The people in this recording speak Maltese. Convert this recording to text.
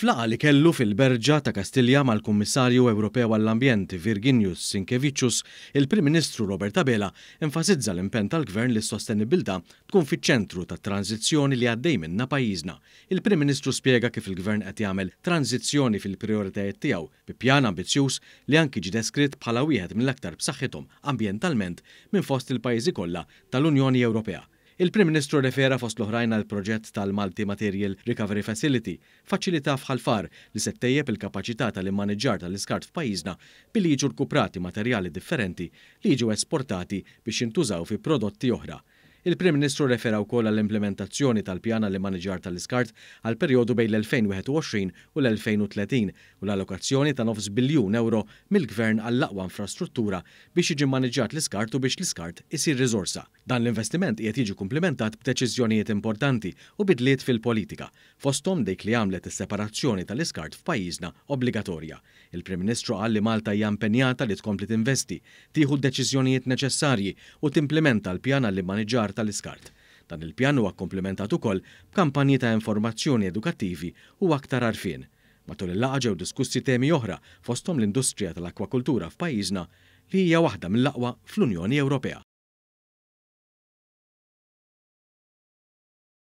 Flaqa li kellu fil-berġa ta' Kastilja mal-Kummissarju Ewropew għall-Ambjent Virginius Sinkevicius, il-Prim Ministru Robert Abela enfasizza l-impen tal-Gvern li s sostenibilità tkun fiċ-ċentru ta' tranzizzjoni li għaddej minna pajjiżna. Il-Prim Ministru spiega kif il-Gvern qed jagħmel tranzizzjoni fil-prioritajiet tiegħu bi pjan ambizzjuż li anki ġi deskritt bħala wieħed mill-aktar b'saħħithom ambjentalment minn fost il-pajjiżi kollha tal-Unjoni Ewropea. Il-Prim Ministru refera fost l-oħrajn l proġett tal-Malti Material Recovery Facility, faċilita fħalfar li settejjeb il-kapaċità tal-immaneġġar tal-iskart f'pajjiżna billi jiġu rkuprati materjali differenti li jiġu esportati biex jintużaw fi prodotti oħra. Il-Prim Ministru refera wkoll għall-implementazzjoni tal-pjana li maniġar tal-iskart għal perjodu bejn l-2021 u l-2030 u l-allokazzjoni ta' 9 biljun euro mill-Gvern għall laqwa infrastruttura biex jiġi maniġġat l-iskart u biex l-iskart isir rizorsa. Dan l-investiment qiegħed jiġi komplementat b'deċiżjonijiet importanti u bidliet fil-politika, fostom dik li għamlet is-separazzjoni tal-iskart f'pajjiżna obbligatorja. Il-Prim Ministru qal li Malta hija impenjata li tkompli tinvesti, tieħu d-deċiżjonijiet neċessarji u timplementa l-pjana li maniġar l tal-iskart. Dan il-pjan huwa komplementat ukoll b'kampanji ta' informazzjoni edukattivi u aktar arfin. Matul il laqgħa ġew diskussi temi oħra fosthom l-industrija tal-akwakultura f'pajjiżna li hija waħda mill-aqwa fl-Unjoni Ewropea.